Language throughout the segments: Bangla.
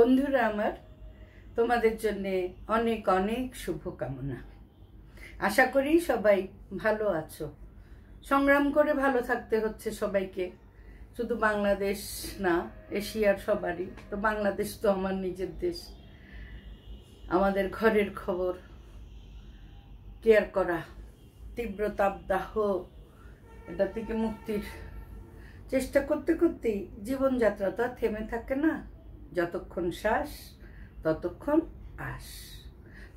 বন্ধুরা আমার তোমাদের জন্যে অনেক অনেক শুভকামনা আশা করি সবাই ভালো আছো সংগ্রাম করে ভালো থাকতে হচ্ছে সবাইকে শুধু বাংলাদেশ না এশিয়ার সবারই তো বাংলাদেশ তো আমার নিজের দেশ আমাদের ঘরের খবর কেয়ার করা তীব্র তাপদাহ এটা থেকে মুক্তির চেষ্টা করতে করতেই জীবনযাত্রা তো আর থেমে থাকে না যতক্ষণ শ্বাস ততক্ষণ আস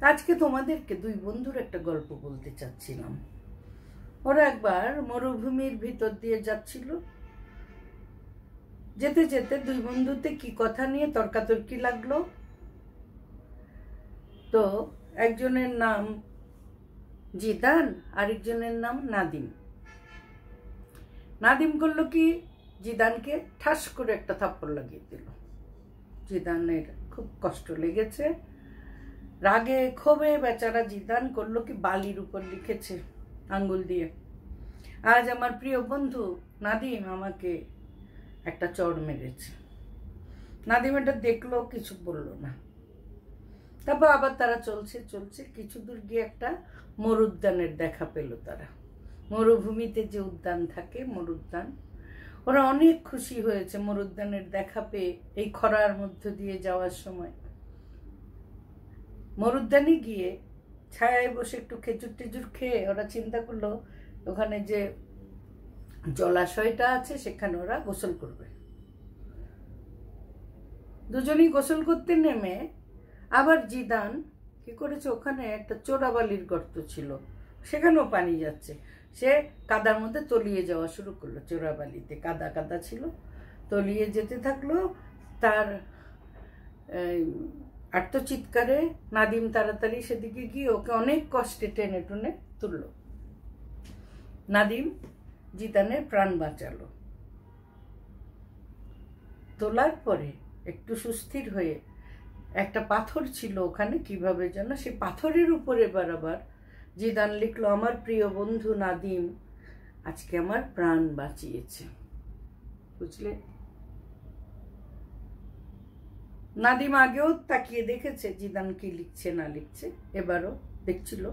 আজকে তোমাদেরকে দুই বন্ধুর একটা গল্প বলতে চাচ্ছিলাম ওরা একবার মরুভূমির ভিতর দিয়ে যাচ্ছিল যেতে যেতে দুই বন্ধুতে কি কথা নিয়ে তর্কাতর্কি লাগলো তো একজনের নাম জিদান আরেকজনের নাম নাদিম নাদিম করলো কি জিদানকে ঠাস করে একটা থাপ্পড় লাগিয়ে দিল জিদানের খুব কষ্ট লেগেছে রাগে ক্ষোভে বেচারা জিদান করলো কি বালির উপর লিখেছে আঙ্গুল দিয়ে আজ আমার প্রিয় বন্ধু নাদিম আমাকে একটা চড় মেরেছে নাদিম এটা দেখলো কিছু বলল না তারপর আবার তারা চলছে চলছে কিছু দূর গিয়ে একটা মরুদ্যানের দেখা পেল তারা মরুভূমিতে যে উদ্যান থাকে মরুদ্যান ওরা অনেক খুশি হয়েছে মরুদ্যানের দেখা পেয়ে এই খরার মধ্য দিয়ে যাওয়ার সময় মরুদ্যানে গিয়ে ছায়ায় বসে একটু খেজুর টেচুর খেয়ে ওরা চিন্তা করলো ওখানে যে জলাশয়টা আছে সেখানে ওরা গোসল করবে দুজনেই গোসল করতে নেমে আবার জিদান কি করেছে ওখানে একটা চোরাবালির গর্ত ছিল সেখানেও পানি যাচ্ছে সে কাদার মধ্যে তলিয়ে যাওয়া শুরু করলো চোরাবালিতে কাদা কাদা ছিল তলিয়ে যেতে থাকলো তার চিৎকারে নাদিম তাড়াতাড়ি সেদিকে গিয়ে ওকে অনেক কষ্টে টেনে টুনে তুলল নাদিম জিতানের প্রাণ বাঁচালো তোলার পরে একটু সুস্থির হয়ে একটা পাথর ছিল ওখানে কিভাবে যেন সে পাথরের উপরে বারাবার যে দান লিখলো আমার প্রিয় বন্ধু নাদিম আজকে আমার প্রাণ বাঁচিয়েছে বুঝলে নাদিম আগেও তাকিয়ে দেখেছে জিদান কি লিখছে না লিখছে এবারও দেখছিল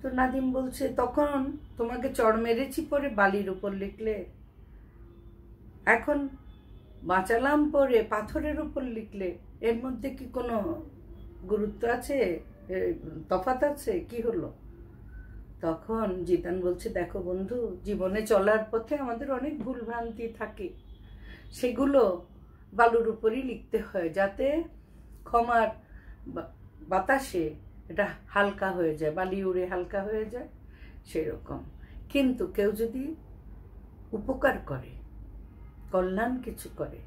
তো নাদিম বলছে তখন তোমাকে চড় মেরেছি পরে বালির উপর লিখলে এখন বাঁচালাম পরে পাথরের উপর লিখলে এর মধ্যে কি কোনো গুরুত্ব আছে তফাত আছে কি হলো তখন জিতান বলছে দেখো বন্ধু জীবনে চলার পথে আমাদের অনেক ভুলভ্রান্তি থাকে সেগুলো বালুর উপরই লিখতে হয় যাতে ক্ষমার বাতাসে এটা হালকা হয়ে যায় বালি উড়ে হালকা হয়ে যায় সেরকম কিন্তু কেউ যদি উপকার করে কল্যাণ কিছু করে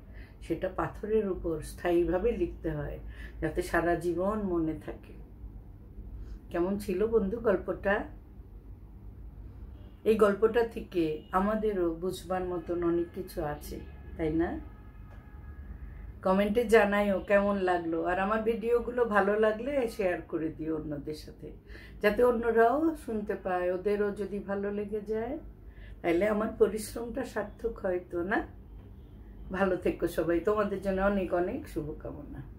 সেটা পাথরের উপর স্থায়ীভাবে লিখতে হয় যাতে সারা জীবন মনে থাকে কেমন ছিল বন্ধু গল্পটা এই গল্পটা থেকে আমাদেরও বুঝবার মতন অনেক কিছু আছে তাই না কমেন্টে জানাইও কেমন লাগলো আর আমার ভিডিওগুলো ভালো লাগলে শেয়ার করে দিও অন্যদের সাথে যাতে অন্যরাও শুনতে পায় ওদেরও যদি ভালো লেগে যায় তাহলে আমার পরিশ্রমটা সার্থক হয়তো না ভালো থেকো সবাই তোমাদের জন্য অনেক অনেক শুভকামনা